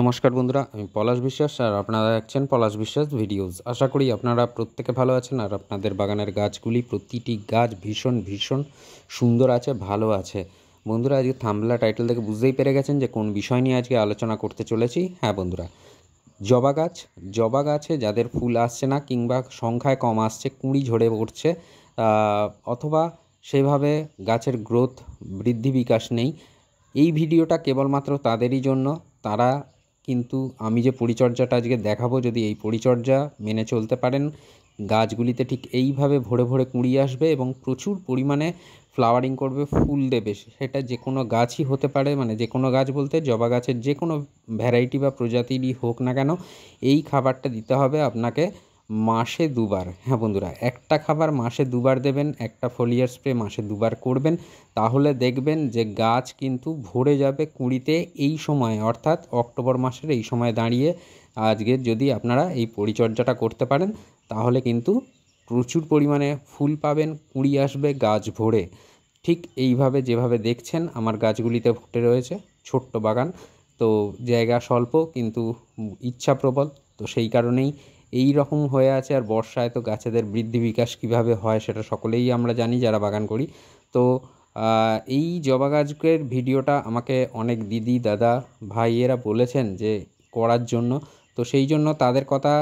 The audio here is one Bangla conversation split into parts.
নমস্কার বন্ধুরা আমি পলাশ বিশ্বাস আর আপনারা দেখছেন পলাশ বিশ্বাস ভিডিওস আশা করি আপনারা প্রত্যেকে ভালো আছেন আর আপনাদের বাগানের গাছগুলি প্রতিটি গাছ ভীষণ ভীষণ সুন্দর আছে ভালো আছে বন্ধুরা আজকে থামলা টাইটেল থেকে বুঝতেই পেরে গেছেন যে কোন বিষয় নিয়ে আজকে আলোচনা করতে চলেছি হ্যাঁ বন্ধুরা জবা গাছ জবা গাছে যাদের ফুল আসছে না কিংবা সংখ্যায় কম আসছে কুঁড়ি ঝরে পড়ছে অথবা সেভাবে গাছের গ্রোথ বৃদ্ধি বিকাশ নেই এই ভিডিওটা কেবলমাত্র তাদেরই জন্য তারা কিন্তু আমি যে পরিচর্যাটা আজকে দেখাবো যদি এই পরিচর্যা মেনে চলতে পারেন গাছগুলিতে ঠিক এইভাবে ভরে ভরে কুঁড়িয়ে আসবে এবং প্রচুর পরিমাণে ফ্লাওয়ারিং করবে ফুল দেবে সেটা যে কোনো গাছই হতে পারে মানে যে কোনো গাছ বলতে জবা গাছের যে কোনো ভ্যারাইটি বা প্রজাতিরই হোক না কেন এই খাবারটা দিতে হবে আপনাকে মাসে দুবার হ্যাঁ বন্ধুরা একটা খাবার মাসে দুবার দেবেন একটা ফলিয়ার স্প্রে মাসে দুবার করবেন তাহলে দেখবেন যে গাছ কিন্তু ভরে যাবে কুঁড়িতে এই সময় অর্থাৎ অক্টোবর মাসের এই সময় দাঁড়িয়ে আজকে যদি আপনারা এই পরিচর্যাটা করতে পারেন তাহলে কিন্তু প্রচুর পরিমাণে ফুল পাবেন কুঁড়ি আসবে গাছ ভরে ঠিক এইভাবে যেভাবে দেখছেন আমার গাছগুলিতে ফুটে রয়েছে ছোট্ট বাগান তো জায়গা স্বল্প কিন্তু ইচ্ছা প্রবল তো সেই কারণেই এই রকম হয়ে আছে আর বর্ষায় তো গাছেদের বৃদ্ধি বিকাশ কিভাবে হয় সেটা সকলেই আমরা জানি যারা বাগান করি তো এই জবা গাছের ভিডিওটা আমাকে অনেক দিদি দাদা ভাইয়েরা বলেছেন যে করার জন্য তো সেই জন্য তাদের কথা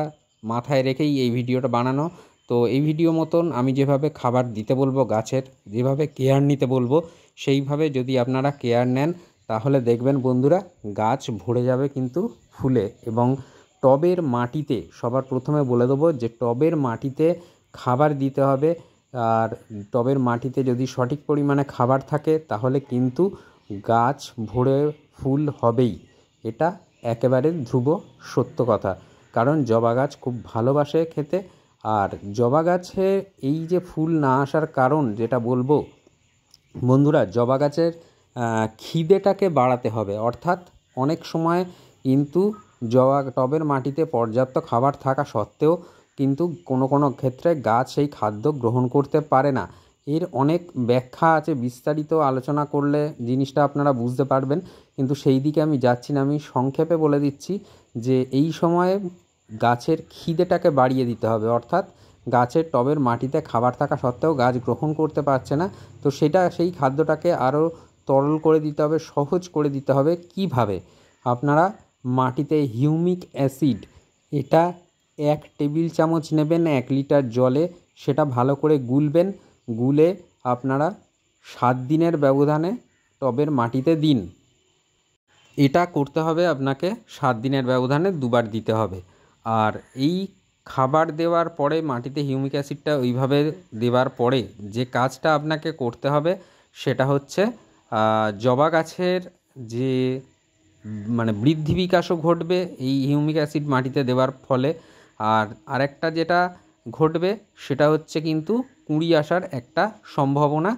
মাথায় রেখেই এই ভিডিওটা বানানো তো এই ভিডিও মতন আমি যেভাবে খাবার দিতে বলবো গাছের যেভাবে কেয়ার নিতে বলবো সেইভাবে যদি আপনারা কেয়ার নেন তাহলে দেখবেন বন্ধুরা গাছ ভরে যাবে কিন্তু ফুলে এবং টবের মাটিতে সবার প্রথমে বলে দেবো যে টবের মাটিতে খাবার দিতে হবে আর টবের মাটিতে যদি সঠিক পরিমাণে খাবার থাকে তাহলে কিন্তু গাছ ভরে ফুল হবেই এটা একেবারে ধ্রুব সত্য কথা কারণ জবা গাছ খুব ভালোবাসে খেতে আর জবা গাছে এই যে ফুল না আসার কারণ যেটা বলবো বন্ধুরা জবা গাছের খিদেটাকে বাড়াতে হবে অর্থাৎ অনেক সময় কিন্তু জবা টবের মাটিতে পর্যাপ্ত খাবার থাকা সত্ত্বেও কিন্তু কোনো কোনো ক্ষেত্রে গাছ সেই খাদ্য গ্রহণ করতে পারে না এর অনেক ব্যাখ্যা আছে বিস্তারিত আলোচনা করলে জিনিসটা আপনারা বুঝতে পারবেন কিন্তু সেই দিকে আমি যাচ্ছি না আমি সংক্ষেপে বলে দিচ্ছি যে এই সময়ে গাছের খিদেটাকে বাড়িয়ে দিতে হবে অর্থাৎ গাছের টবের মাটিতে খাবার থাকা সত্ত্বেও গাছ গ্রহণ করতে পারছে না তো সেটা সেই খাদ্যটাকে আরও তরল করে দিতে হবে সহজ করে দিতে হবে কিভাবে আপনারা মাটিতে হিউমিক অ্যাসিড এটা এক টেবিল চামচ নেবেন এক লিটার জলে সেটা ভালো করে গুলবেন গুলে আপনারা সাত দিনের ব্যবধানে টবের মাটিতে দিন এটা করতে হবে আপনাকে সাত দিনের ব্যবধানে দুবার দিতে হবে আর এই খাবার দেওয়ার পরে মাটিতে হিউমিক অ্যাসিডটা ওইভাবে দেওয়ার পরে যে কাজটা আপনাকে করতে হবে সেটা হচ্ছে জবা গাছের যে মানে বৃদ্ধি বিকাশও ঘটবে এই হিউমিক অ্যাসিড মাটিতে দেওয়ার ফলে আর আরেকটা যেটা ঘটবে সেটা হচ্ছে কিন্তু কুঁড়ি আসার একটা সম্ভাবনা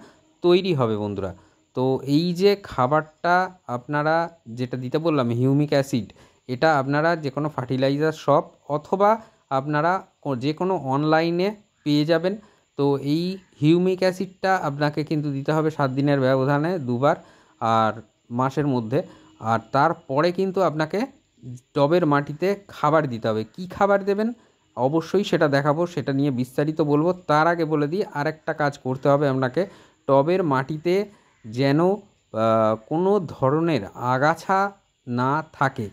তৈরি হবে বন্ধুরা তো এই যে খাবারটা আপনারা যেটা দিতে বললাম হিউমিক অ্যাসিড এটা আপনারা যে কোনো ফার্টিলাইজার শপ অথবা আপনারা যে কোনো অনলাইনে পেয়ে যাবেন তো এই হিউমিক অ্যাসিডটা আপনাকে কিন্তু দিতে হবে সাত দিনের ব্যবধানে দুবার আর মাসের মধ্যে আর তারপরে কিন্তু আপনাকে টবের মাটিতে খাবার দিতে হবে কি খাবার দেবেন অবশ্যই সেটা দেখাবো সেটা নিয়ে বিস্তারিত বলবো তার আগে বলে দিই আরেকটা কাজ করতে হবে আপনাকে টবের মাটিতে যেন কোনো ধরনের আগাছা না থাকে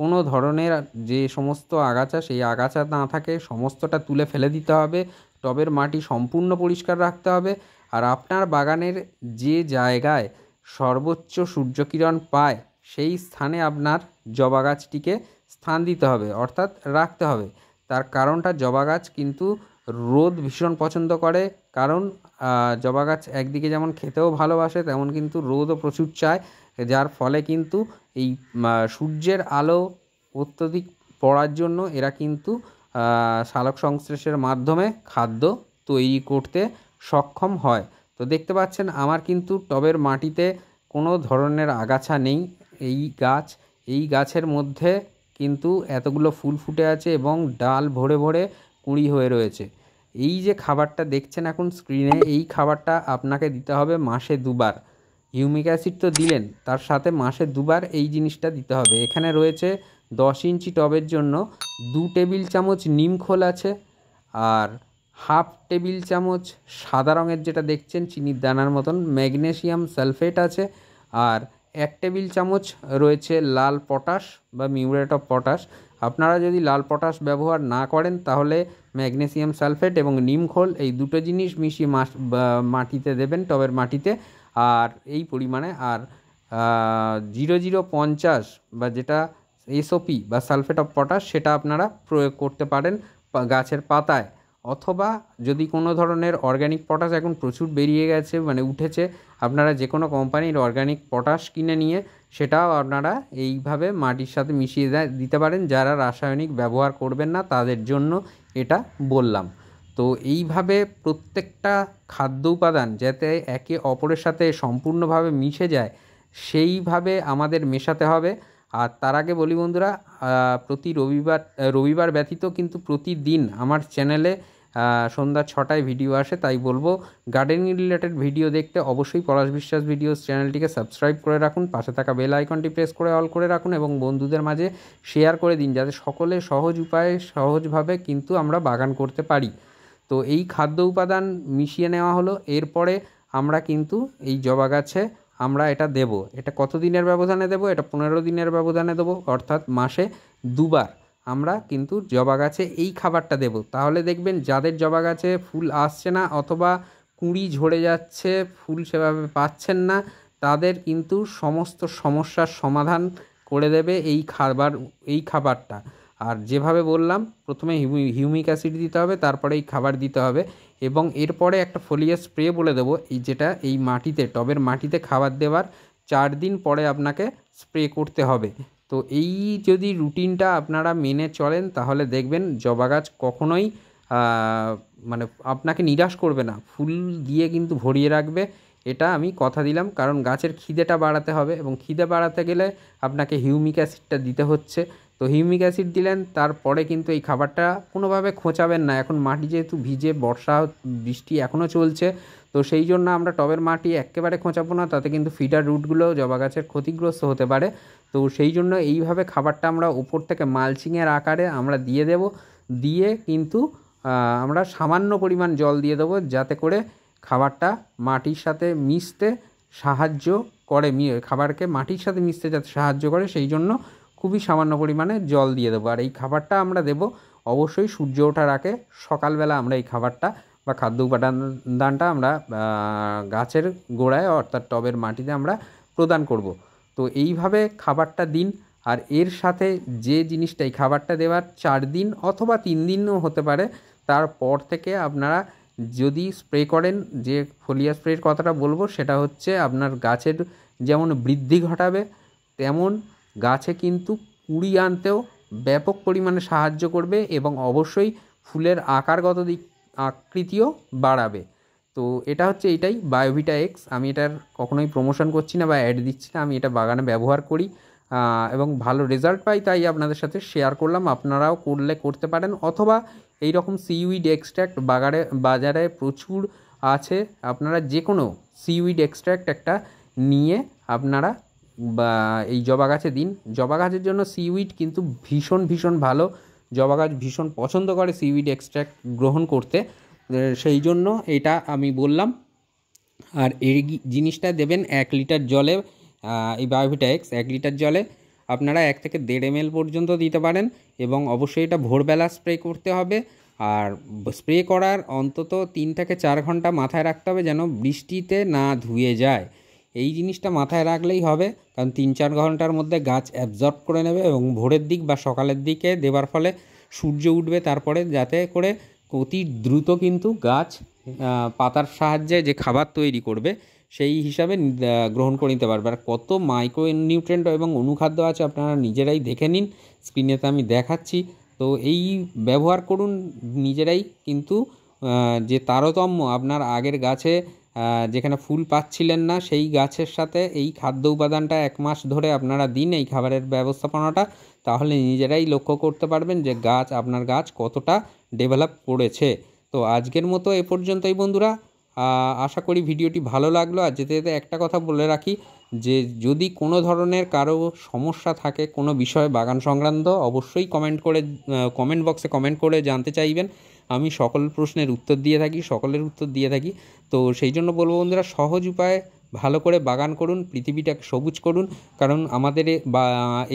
কোনো ধরনের যে সমস্ত আগাছা সেই আগাছা না থাকে সমস্তটা তুলে ফেলে দিতে হবে টবের মাটি সম্পূর্ণ পরিষ্কার রাখতে হবে আর আপনার বাগানের যে জায়গায় সর্বোচ্চ সূর্যকিরণ পায় সেই স্থানে আপনার জবা গাছটিকে স্থান দিতে হবে অর্থাৎ রাখতে হবে তার কারণটা জবা গাছ কিন্তু রোদ ভীষণ পছন্দ করে কারণ জবা গাছ একদিকে যেমন খেতেও ভালোবাসে তেমন কিন্তু রোদও প্রচুর চায় যার ফলে কিন্তু এই সূর্যের আলো অত্যধিক পড়ার জন্য এরা কিন্তু শালক সংশ্লেষের মাধ্যমে খাদ্য তৈরি করতে সক্ষম হয় তো দেখতে পাচ্ছেন আমার কিন্তু টবের মাটিতে কোনো ধরনের আগাছা নেই এই গাছ এই গাছের মধ্যে কিন্তু এতগুলো ফুল ফুটে আছে এবং ডাল ভরে ভরে কুঁড়ি হয়ে রয়েছে এই যে খাবারটা দেখছেন এখন স্ক্রিনে এই খাবারটা আপনাকে দিতে হবে মাসে দুবার হিউমিক অ্যাসিড তো দিলেন তার সাথে মাসে দুবার এই জিনিসটা দিতে হবে এখানে রয়েছে দশ ইঞ্চি টবের জন্য দু টেবিল চামচ নিম খোল আছে আর হাফ টেবিল চামচ সাদা রঙের যেটা দেখছেন চিনির দানার মতন ম্যাগনেশিয়াম সালফেট আছে আর এক টেবিল চামচ রয়েছে লাল পটাশ বা মিউরেট অফ পটাশ আপনারা যদি লাল পটাশ ব্যবহার না করেন তাহলে ম্যাগনেসিয়াম সালফেট এবং নিমখোল এই দুটো জিনিস মিশিয়ে মাটিতে দেবেন টবের মাটিতে আর এই পরিমাণে আর জিরো জিরো পঞ্চাশ বা যেটা এসওপি বা সালফেট অফ পটাশ সেটা আপনারা প্রয়োগ করতে পারেন গাছের পাতায় অথবা যদি কোনো ধরনের অর্গ্যানিক পটাশ এখন প্রচুর বেরিয়ে গেছে মানে উঠেছে আপনারা যে কোনো কোম্পানির অর্গ্যানিক পটাশ কিনে নিয়ে সেটাও আপনারা এইভাবে মাটির সাথে মিশিয়ে দিতে পারেন যারা রাসায়নিক ব্যবহার করবেন না তাদের জন্য এটা বললাম তো এইভাবে প্রত্যেকটা খাদ্য উপাদান যাতে একে অপরের সাথে সম্পূর্ণভাবে মিশে যায় সেইভাবে আমাদের মেশাতে হবে আর তার আগে বলি বন্ধুরা প্রতি রবিবার রবিবার ব্যতীত কিন্তু প্রতিদিন আমার চ্যানেলে সন্ধ্যা ছটায় ভিডিও আসে তাই বলবো গার্ডেনিং রিলেটেড ভিডিও দেখতে অবশ্যই পলাশ বিশ্বাস ভিডিওস চ্যানেলটিকে সাবস্ক্রাইব করে রাখুন পাশে থাকা বেল আইকনটি প্রেস করে অল করে রাখুন এবং বন্ধুদের মাঝে শেয়ার করে দিন যাতে সকলে সহজ উপায়ে সহজভাবে কিন্তু আমরা বাগান করতে পারি তো এই খাদ্য উপাদান মিশিয়ে নেওয়া হলো এরপরে আমরা কিন্তু এই জবা গাছে আমরা এটা দেব এটা কত দিনের ব্যবধানে দেব এটা পনেরো দিনের ব্যবধানে দেব অর্থাৎ মাসে দুবার আমরা কিন্তু জবা গাছে এই খাবারটা দেব তাহলে দেখবেন যাদের জবা গাছে ফুল আসছে না অথবা কুঁড়ি ঝরে যাচ্ছে ফুল সেভাবে পাচ্ছেন না তাদের কিন্তু সমস্ত সমস্যার সমাধান করে দেবে এই খাবার এই খাবারটা আর যেভাবে বললাম প্রথমে হিউমিক অ্যাসিড দিতে হবে তারপরে এই খাবার দিতে হবে এবং এরপরে একটা ফোলিয়া স্প্রে বলে দেবো এই যেটা এই মাটিতে টবের মাটিতে খাবার দেওয়ার চার দিন পরে আপনাকে স্প্রে করতে হবে তো এই যদি রুটিনটা আপনারা মেনে চলেন তাহলে দেখবেন জবা গাছ কখনোই মানে আপনাকে নিরাশ করবে না ফুল দিয়ে কিন্তু ভরিয়ে রাখবে এটা আমি কথা দিলাম কারণ গাছের খিদেটা বাড়াতে হবে এবং খিদে বাড়াতে গেলে আপনাকে হিউমিক অ্যাসিডটা দিতে হচ্ছে তো হিউমিক অ্যাসিড দিলেন তারপরে কিন্তু এই খাবারটা কোনোভাবে খোঁচাবেন না এখন মাটি যেহেতু ভিজে বর্ষা বৃষ্টি এখনও চলছে তো সেই জন্য আমরা টবের মাটি একেবারে খোঁচাবো না তাতে কিন্তু ফিডার রুটগুলো জবা গাছের ক্ষতিগ্রস্ত হতে পারে তো সেই জন্য এইভাবে খাবারটা আমরা উপর থেকে মালচিংয়ের আকারে আমরা দিয়ে দেব দিয়ে কিন্তু আমরা সামান্য পরিমাণ জল দিয়ে দেবো যাতে করে খাবারটা মাটির সাথে মিশতে সাহায্য করে খাবারকে মাটির সাথে মিশতে যাতে সাহায্য করে সেই জন্য খুবই সামান্য পরিমাণে জল দিয়ে দেবো আর এই খাবারটা আমরা দেব অবশ্যই সূর্য ওঠার আগে সকালবেলা আমরা এই খাবারটা বা খাদ্য উপাদান দানটা আমরা গাছের গোড়ায় অর্থাৎ টবের মাটিতে আমরা প্রদান করব তো এইভাবে খাবারটা দিন আর এর সাথে যে জিনিসটা এই খাবারটা দেওয়ার চার দিন অথবা তিন দিনও হতে পারে তারপর থেকে আপনারা যদি স্প্রে করেন যে ফলিয়া স্প্রের কথাটা বলবো সেটা হচ্ছে আপনার গাছের যেমন বৃদ্ধি ঘটাবে তেমন গাছে কিন্তু কুড়ি আনতেও ব্যাপক পরিমাণে সাহায্য করবে এবং অবশ্যই ফুলের আকারগত দিক আকৃতিও বাড়াবে তো এটা হচ্ছে এটাই বায়োভিটা এক্স আমি এটার কখনোই প্রমোশন করছি না বা অ্যাড দিচ্ছি না আমি এটা বাগানে ব্যবহার করি এবং ভালো রেজাল্ট পাই তাই আপনাদের সাথে শেয়ার করলাম আপনারাও করলে করতে পারেন অথবা এই রকম সিউইড এক্সট্র্যাক্ট বাগারে বাজারে প্রচুর আছে আপনারা যে কোনো সিউইড এক্সট্র্যাক্ট একটা নিয়ে আপনারা বা এই জবা গাছে দিন জবা গাছের জন্য সিউইড কিন্তু ভীষণ ভীষণ ভালো জবা গাছ ভীষণ পছন্দ করে সিউইড এক্সট্র্যাক্ট গ্রহণ করতে সেই জন্য এটা আমি বললাম আর এই জিনিসটা দেবেন এক লিটার জলে এই বায়োভিটাক্স এক লিটার জলে আপনারা এক থেকে দেড় এম পর্যন্ত দিতে পারেন এবং অবশ্যই এটা ভোরবেলা স্প্রে করতে হবে আর স্প্রে করার অন্তত তিন থেকে চার ঘন্টা মাথায় রাখতে হবে যেন বৃষ্টিতে না ধুয়ে যায় এই জিনিসটা মাথায় রাখলেই হবে কারণ তিন চার ঘন্টার মধ্যে গাছ অ্যাবজর্ব করে নেবে এবং ভোরের দিক বা সকালের দিকে দেবার ফলে সূর্য উঠবে তারপরে যাতে করে অতি দ্রুত কিন্তু গাছ পাতার সাহায্যে যে খাবার তৈরি করবে সেই হিসাবে গ্রহণ করে নিতে পারবে আর কত মাইক্রো নিউট্রেন্ট এবং অনুখাদ্য আছে আপনারা নিজেরাই দেখে নিন স্ক্রিনে তো আমি দেখাচ্ছি তো এই ব্যবহার করুন নিজেরাই কিন্তু যে তারতম্য আপনার আগের গাছে যেখানে ফুল পাচ্ছিলেন না সেই গাছের সাথে এই খাদ্য উপাদানটা এক মাস ধরে আপনারা দিন এই খাবারের ব্যবস্থাপনাটা তাহলে নিজেরাই লক্ষ্য করতে পারবেন যে গাছ আপনার গাছ কতটা ডেভেলপ করেছে তো আজকের মতো এ পর্যন্তই বন্ধুরা আশা করি ভিডিওটি ভালো লাগলো আর যেতে যেতে একটা কথা বলে রাখি যে যদি কোনো ধরনের কারো সমস্যা থাকে কোনো বিষয়ে বাগান সংক্রান্ত অবশ্যই কমেন্ট করে কমেন্ট বক্সে কমেন্ট করে জানতে চাইবেন আমি সকল প্রশ্নের উত্তর দিয়ে থাকি সকলের উত্তর দিয়ে থাকি তো সেই জন্য বলবো বন্ধুরা সহজ উপায়ে ভালো করে বাগান করুন পৃথিবীটাকে সবুজ করুন কারণ আমাদের বা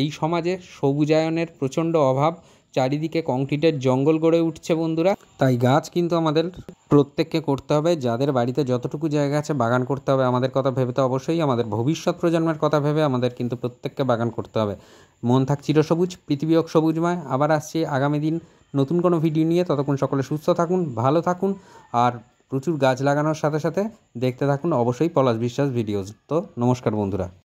এই সমাজে সবুজায়নের প্রচণ্ড অভাব চারিদিকে কংক্রিটের জঙ্গল গড়ে উঠছে বন্ধুরা তাই গাছ কিন্তু আমাদের প্রত্যেককে করতে হবে যাদের বাড়িতে যতটুকু জায়গা আছে বাগান করতে হবে আমাদের কথা ভেবে তো অবশ্যই আমাদের ভবিষ্যৎ প্রজন্মের কথা ভেবে আমাদের কিন্তু প্রত্যেককে বাগান করতে হবে মন থাক চিরসবুজ পৃথিবী সবুজময় আবার আসছি আগামী দিন নতুন কোনো ভিডিও নিয়ে ততক্ষণ সকলে সুস্থ থাকুন ভালো থাকুন আর প্রচুর গাছ লাগানোর সাথে সাথে দেখতে থাকুন অবশ্যই পলাশ বিশ্বাস ভিডিওস তো নমস্কার বন্ধুরা